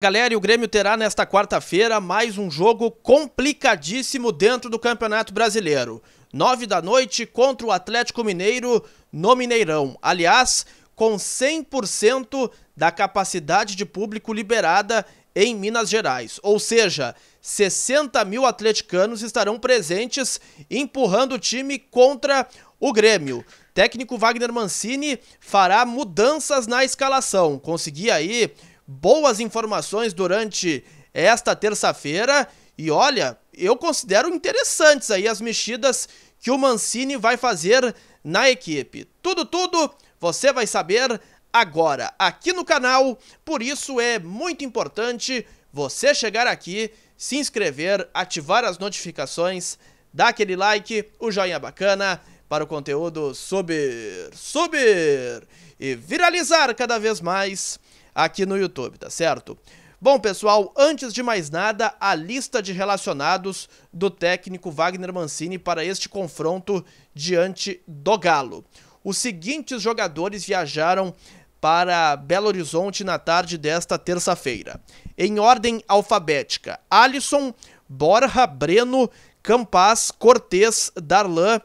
Galera, e o Grêmio terá nesta quarta-feira mais um jogo complicadíssimo dentro do Campeonato Brasileiro. Nove da noite contra o Atlético Mineiro no Mineirão. Aliás, com 100% da capacidade de público liberada em Minas Gerais. Ou seja, 60 mil atleticanos estarão presentes empurrando o time contra o Grêmio. Técnico Wagner Mancini fará mudanças na escalação. Consegui aí boas informações durante esta terça-feira. E olha, eu considero interessantes aí as mexidas que o Mancini vai fazer na equipe. Tudo, tudo você vai saber agora aqui no canal. Por isso é muito importante você chegar aqui, se inscrever, ativar as notificações, dar aquele like, o joinha bacana para o conteúdo subir, subir e viralizar cada vez mais aqui no YouTube, tá certo? Bom, pessoal, antes de mais nada, a lista de relacionados do técnico Wagner Mancini para este confronto diante do Galo. Os seguintes jogadores viajaram para Belo Horizonte na tarde desta terça-feira. Em ordem alfabética: Alisson, Borja, Breno, Campaz, Cortez, Darlan,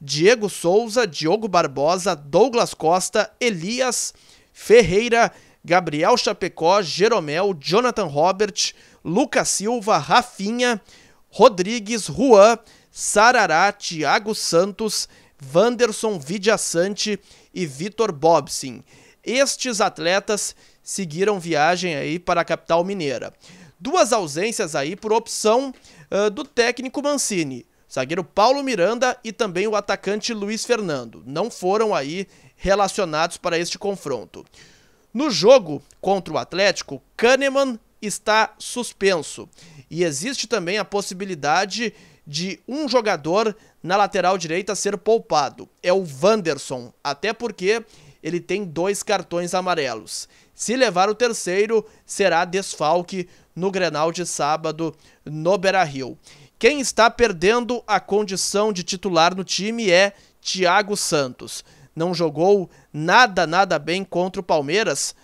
Diego Souza, Diogo Barbosa, Douglas Costa, Elias, Ferreira, Gabriel Chapecó, Jeromel, Jonathan Robert, Lucas Silva, Rafinha, Rodrigues, Juan, Sarará, Thiago Santos, Vanderson Sante e Vitor Bobsin. Estes atletas seguiram viagem aí para a capital mineira. Duas ausências aí por opção uh, do técnico Mancini. Zagueiro Paulo Miranda e também o atacante Luiz Fernando. Não foram aí relacionados para este confronto. No jogo contra o Atlético, Kahneman está suspenso. E existe também a possibilidade de um jogador na lateral direita ser poupado. É o Wanderson, até porque ele tem dois cartões amarelos. Se levar o terceiro, será desfalque no Grenal de sábado no Beira-Rio. Quem está perdendo a condição de titular no time é Thiago Santos não jogou nada, nada bem contra o Palmeiras,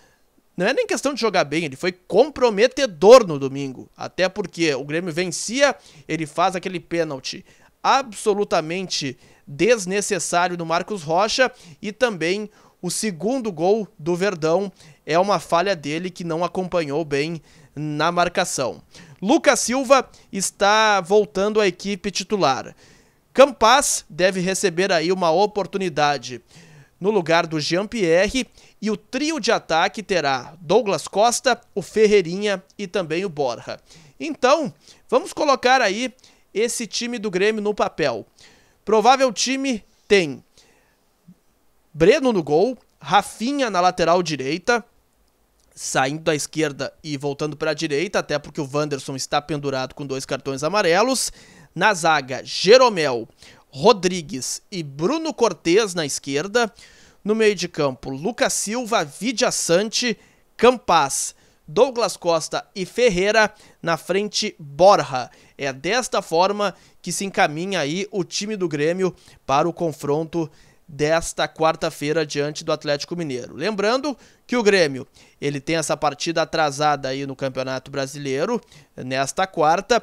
não é nem questão de jogar bem, ele foi comprometedor no domingo. Até porque o Grêmio vencia, ele faz aquele pênalti absolutamente desnecessário do Marcos Rocha e também o segundo gol do Verdão é uma falha dele que não acompanhou bem na marcação. Lucas Silva está voltando à equipe titular. Campas deve receber aí uma oportunidade no lugar do Jean-Pierre e o trio de ataque terá Douglas Costa, o Ferreirinha e também o Borja. Então, vamos colocar aí esse time do Grêmio no papel. Provável time tem Breno no gol, Rafinha na lateral direita, saindo da esquerda e voltando para a direita, até porque o Wanderson está pendurado com dois cartões amarelos. Na zaga, Jeromel, Rodrigues e Bruno Cortes na esquerda. No meio de campo, Lucas Silva, Vidia Sante, Campaz, Douglas Costa e Ferreira. Na frente, Borja. É desta forma que se encaminha aí o time do Grêmio para o confronto desta quarta-feira diante do Atlético Mineiro. Lembrando que o Grêmio, ele tem essa partida atrasada aí no Campeonato Brasileiro nesta quarta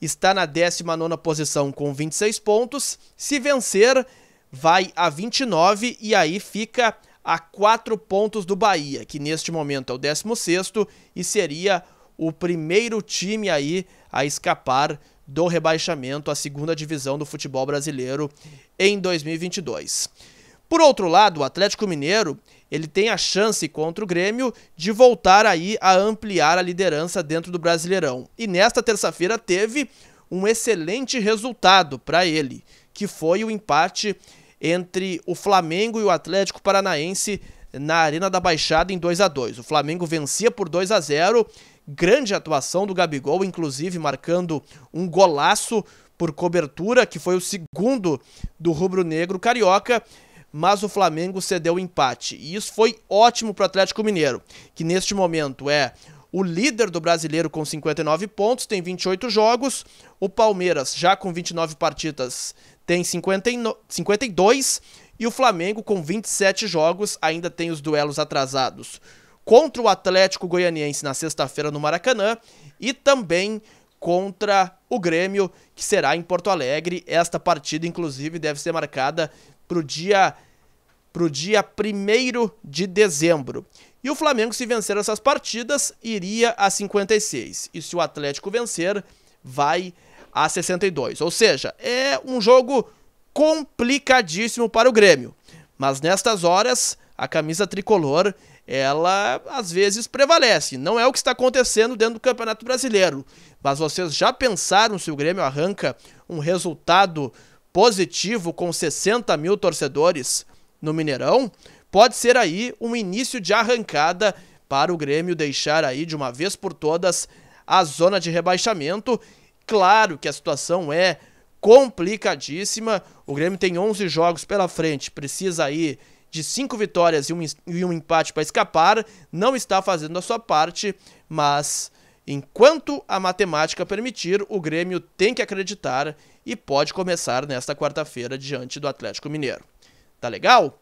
está na 19ª posição com 26 pontos. Se vencer, vai a 29 e aí fica a 4 pontos do Bahia, que neste momento é o 16º e seria o primeiro time aí a escapar do rebaixamento à segunda divisão do futebol brasileiro em 2022. Por outro lado, o Atlético Mineiro ele tem a chance contra o Grêmio de voltar aí a ampliar a liderança dentro do Brasileirão. E nesta terça-feira teve um excelente resultado para ele, que foi o empate entre o Flamengo e o Atlético Paranaense na Arena da Baixada em 2 a 2. O Flamengo vencia por 2 a 0. Grande atuação do Gabigol, inclusive marcando um golaço por cobertura, que foi o segundo do rubro-negro carioca, mas o Flamengo cedeu o empate. E isso foi ótimo para o Atlético Mineiro, que neste momento é o líder do brasileiro com 59 pontos, tem 28 jogos. O Palmeiras, já com 29 partidas, tem 59, 52. E o Flamengo, com 27 jogos, ainda tem os duelos atrasados contra o Atlético Goianiense na sexta-feira no Maracanã e também contra o Grêmio, que será em Porto Alegre. Esta partida, inclusive, deve ser marcada para o dia, pro dia 1 de dezembro. E o Flamengo, se vencer essas partidas, iria a 56. E se o Atlético vencer, vai a 62. Ou seja, é um jogo complicadíssimo para o Grêmio. Mas nestas horas, a camisa tricolor ela às vezes prevalece. Não é o que está acontecendo dentro do Campeonato Brasileiro. Mas vocês já pensaram se o Grêmio arranca um resultado positivo com 60 mil torcedores no Mineirão? Pode ser aí um início de arrancada para o Grêmio deixar aí de uma vez por todas a zona de rebaixamento. Claro que a situação é complicadíssima. O Grêmio tem 11 jogos pela frente, precisa aí de cinco vitórias e um, e um empate para escapar, não está fazendo a sua parte, mas enquanto a matemática permitir, o Grêmio tem que acreditar e pode começar nesta quarta-feira diante do Atlético Mineiro. Tá legal?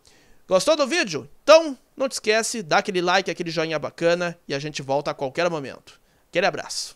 Gostou do vídeo? Então, não te esquece, dá aquele like, aquele joinha bacana e a gente volta a qualquer momento. Aquele abraço.